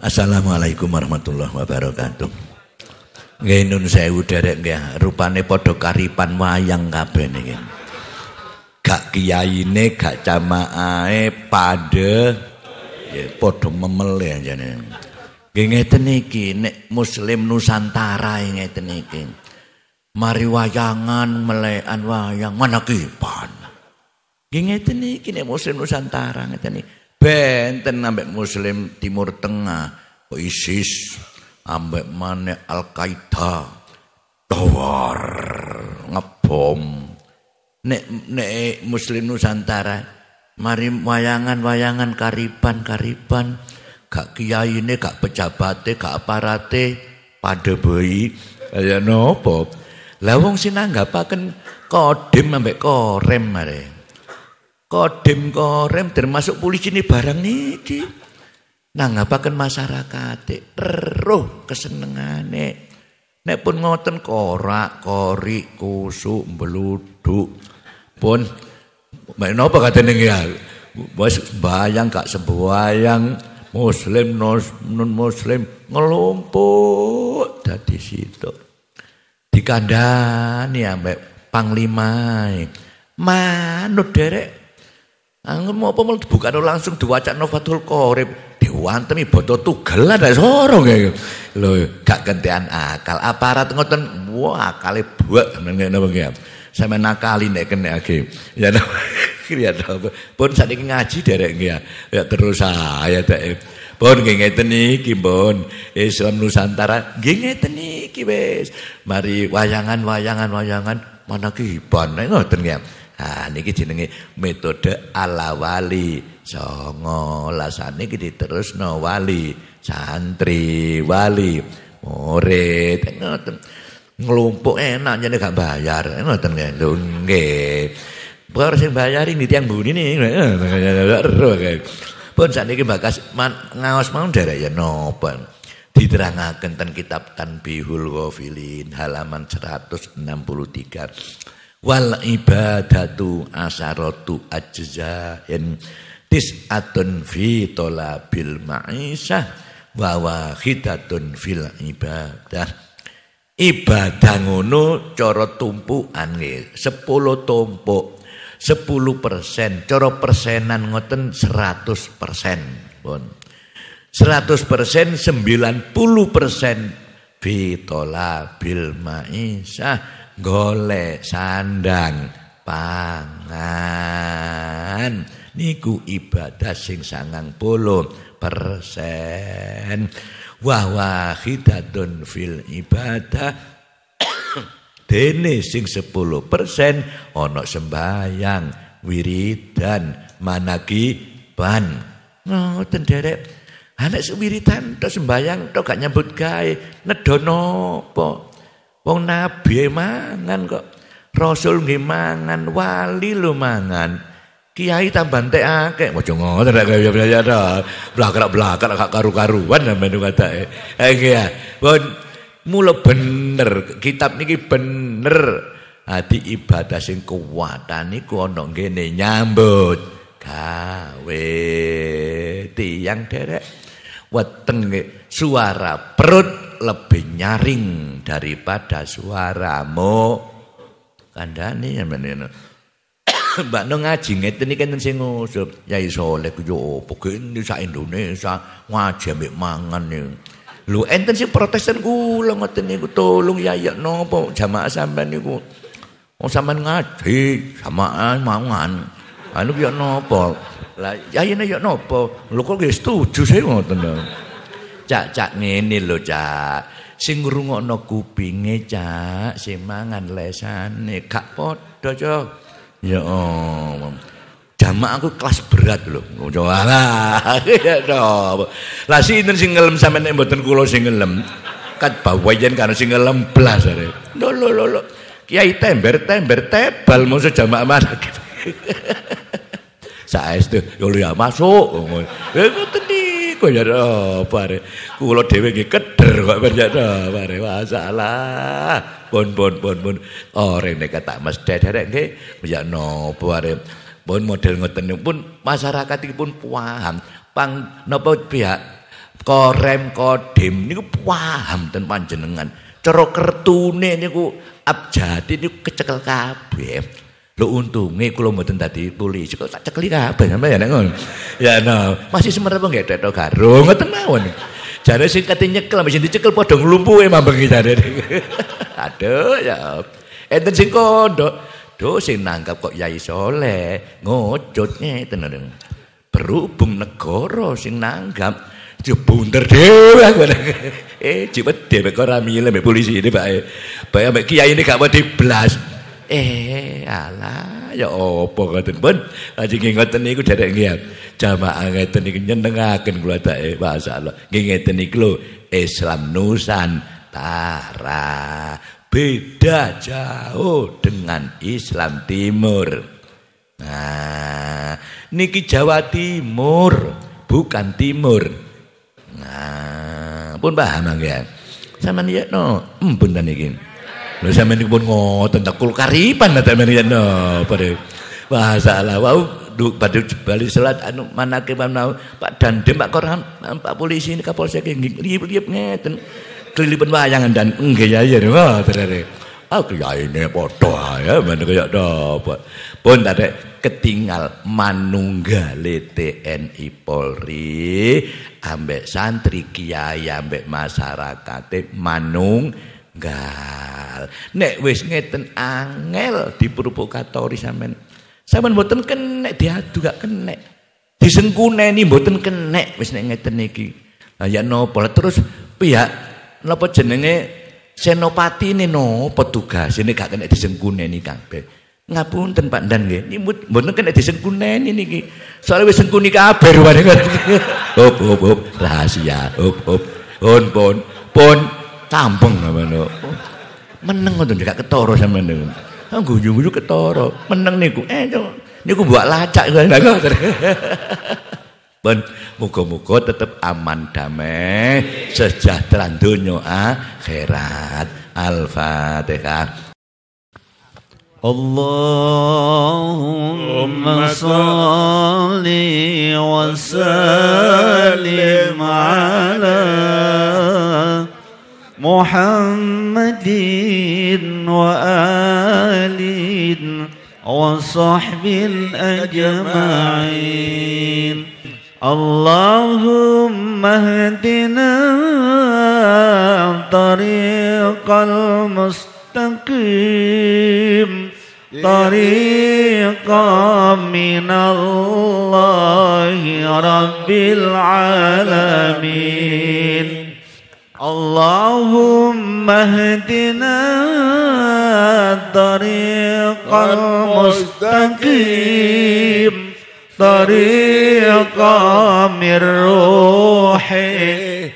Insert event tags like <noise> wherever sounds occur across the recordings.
Assalamualaikum warahmatullahi wabarakatuh. Nggih nun sewu derek nggih, rupane padha karipan wayang kabeh niki. Gak kiyaine, gak camaae padhe ya padha memel ya Nggih ngeten iki nek muslim nusantara e ngeten iki. Mari wayangan melekan wayang mana kipan. Nggih ngeten iki nek muslim nusantara ngeten iki benten ambek muslim timur tengah ISIS ambek mana Al Qaeda tower, ngebom nek nek muslim nusantara mari wayangan-wayangan kariban-kariban gak kiai ini gak pejabate gak aparate pada bayi ya nopo lah wong sinanggapaken kodim ambek korem mare Kodim korem termasuk polisi ini barang niki. Nanggapaken masyarakat roh kesenengane. Nek pun ngoten korak, kori, kusuk, beluduk. Pun mek napa katene ya? Wis bayang kak sembayang muslim non muslim ngelumpuk dari situ. di Dikandani ambek panglima. E. Manut derek Angon mau apa malah dibuka langsung diwaca Nofatul Qorib. Dewantemi bodoh tugel ada sorong kayak ya. lo gak gantian akal. Aparat ngoten, wah akale buak nene napa nggih. Sampe nakali nek kene age. Ya <laughs> ya apa. Pun sakniki ngaji derek nggih. Ya. ya terus saya tek. Pun nggih teniki bon Pun. Islam Nusantara nggih teniki bes Mari wayangan-wayangan wayangan mana kiban ngoten nggih. Ya. Nah, niki jenenge metode ala wali. Songo lasane iki diterusno wali, santri wali, murid ngoten. Nglumpuk enak jane gak bayar. Ngoten lho nggih. Bar sing bayari di tiang buni nih. Pun saat ini bakas man, ngawas mau darah ya nopan. Diterangkan tentang kitab Tanbihul Ghafilin halaman 163 wal ibadatu asaratu ajzain tis'atun fi talabil bahwa wa wahidatun fil ibadah ibadah ngono cara tumpukan sepuluh tumpuk sepuluh persen cara persenan ngoten seratus persen pun seratus persen sembilan puluh persen fitola bil ma'isah golek sandang pangan niku ibadah sing sangang puluh persen wah wahidatun fil ibadah <coughs> dene sing sepuluh persen ono sembayang wiridan manakiban ngoten oh, tenderek anak wiridan to sembayang to gak nyambut gai nedono po Wong nabi mangan kok. Rasul nggih mangan, wali lho mangan. Kiai tambah teh akeh. mau ngoten rek kaya biasa to. belakar blakrak gak karu-karuan sampeyan kata Eh ya. bon, mula bener kitab niki bener. Adi ibadah sing kuatan niku ana nyambut kawe tiang derek weteng suara perut lebih nyaring daripada suaramu kandhane menene <coughs> Mbak no ngaji ngeten iki enten sing ngusul Ya Saleh ku yo opo gene sak Indonesia ngaji mbek mangan yo Lho enten sih Protestan gula ngoten niku tolong ya nopo jamaah sampean niku Wong oh, sampean ngaji jamaah mangan anu ya nopo Lah ini ya nopo. Lu kok nggih setuju sih ngoten lho Cak cak ngene lho cak. Sing ngrungokno kupinge cak, sing mangan lesane gak padha cok. Ya om. Jamak aku kelas berat lho. Alah. <laughs> Ya to. Lah sinten sing ngelem sampeyan nek mboten kula sing ngelem. Kat bawayan karo sing ngelem blas lo Lho lho lho. Kiai tember-tember tebal musuh jamak mana <laughs> gitu. Saestu, yo ya, ya masuk. Ya tadi kaya apa re. Kula dhewe nggih keder kok percaya apa re. Masalah. Pun pun pun pun. Ore oh, nek tak Mas Dederek nggih ya napa re. Pun model ngoten pun masyarakat iki pun paham. Pang napa pihak korem kodim niku paham ten panjenengan cara kertune niku abjadi niku kecekel kabeh nih kalau mau mboten tadi tuli, kok tak cekli apa sampeyan ya nengon Ya no, masih semerep nggih tetok garung nggak tenawan. Jare sing katanya nyekel masih dicekel padha nglumpuhe mambengi jare. <laughs> ada ya. Enten sing kondo. do sing nangkap kok Yai sole ngocotnya itu neng Berhubung negoro sing nanggap dibunder dhewe aku. Eh jiwet dhewe kok ora milih polisi ini Pak. Bae mbek kiai ini kau di blas. Eh alah ya apa ngoten pun. Ajeng ngoten niku derek nggih. Jamaah ngeten niku nyenengaken kula dake masyaallah. Nggih ngeten niku lho Islam Nusantara. Beda jauh dengan Islam Timur. Nah, niki Jawa Timur, bukan Timur. Nah, pun paham ya. Sama niat no, embun tadi gini. Lha niku pun ngoten ta kul karipan ta sampean napa nah, Bahasa Allah wau badhe bali salat anu manake manau Pak Dandem Pak Korham eh, Pak polisi ini Kapolsek ngriyep-riyep ngeten. Kelilipan wayangan dan nggih ya ya, ya terere. Ah ne padha ya men kaya apa. Pun tadek ketinggal manunggale TNI Polri ambek santri kiai ambek masyarakat, manung manunggal mahal. Nek wis ngeten angel diprovokatori sampean. Sampean mboten kenek diadu gak kenek. Disengkuneni mboten kenek wis nek ngeten iki. Lah ya napa terus pihak napa jenenge senopati ini napa tugas ini gak kena disengkuneni kabeh. ngapunten Pak Ndan nggih. Nimbut mboten kena ini niki. soalnya wis sengkuni kabeh rupane. Hop <laughs> hop hop rahasia. Hop hop. Pun pun pon tampung ngono meneng ngoten gak ketara sampean niku. Ah guyu-guyu ketara, meneng niku. Eh niku buat lacak Ben, <laughs> muga-muga tetep aman damai, sejahtera donya akhirat. Al-Fatihah. اللهم صل وسلم على محمد وآل وصحب الأجمعين اللهم اهدنا طريق المستقيم طريقا من الله رب العالمين اللهم اهدنا الطريق المستقيم طريق من روح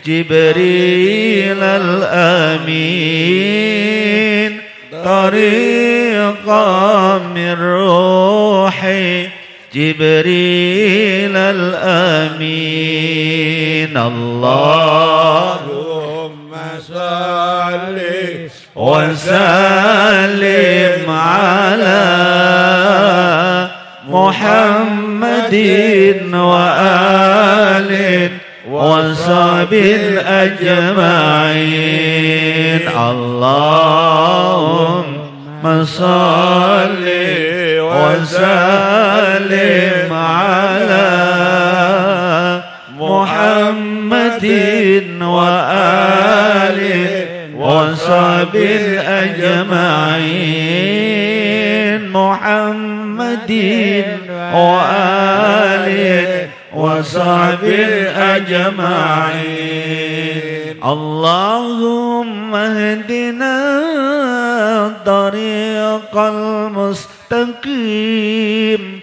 جبريل الأمين طريق من روح جبريل الأمين الله وسلم على محمد وآل وصحبه أجمعين اللهم صل وسلم على والأصحاب أجمعين محمد وآله وصحب أجمعين اللهم اهدنا طريق المستقيم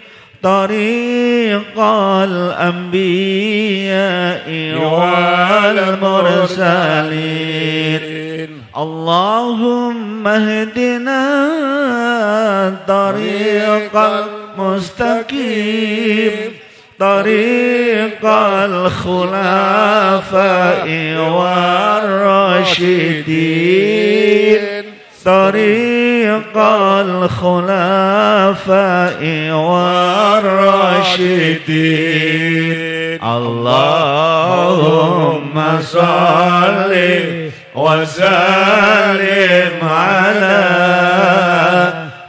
طريق الأنبياء والمرسلين اللهم اهدنا طريق المستقيم طريق الخلفاء والراشدين طريق الخلفاء والراشدين اللهم صل وسلم على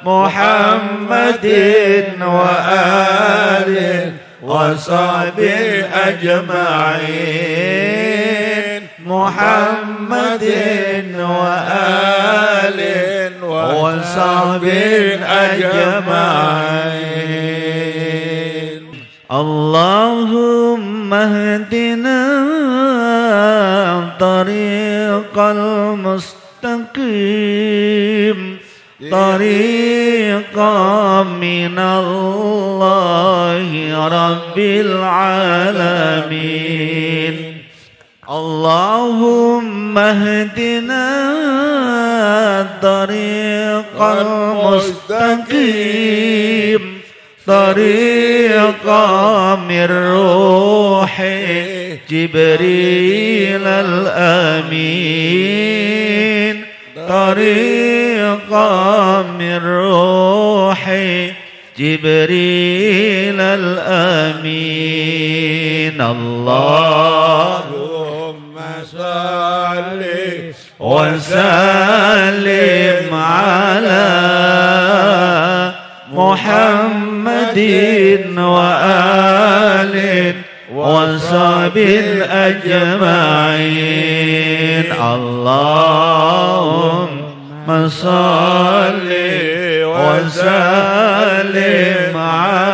محمد وآل وصحبه أجمعين محمد وآل والصابرين أجمعين اللهم اهدنا طريق المستقيم طريقا من الله رب العالمين اللهم اللهم اهدنا الطريق المستقيم طريق من روح جبريل الأمين طريق من روح جبريل الأمين الله وسلم على محمد وآل وصحبه أجمعين اللهم صل وسلم على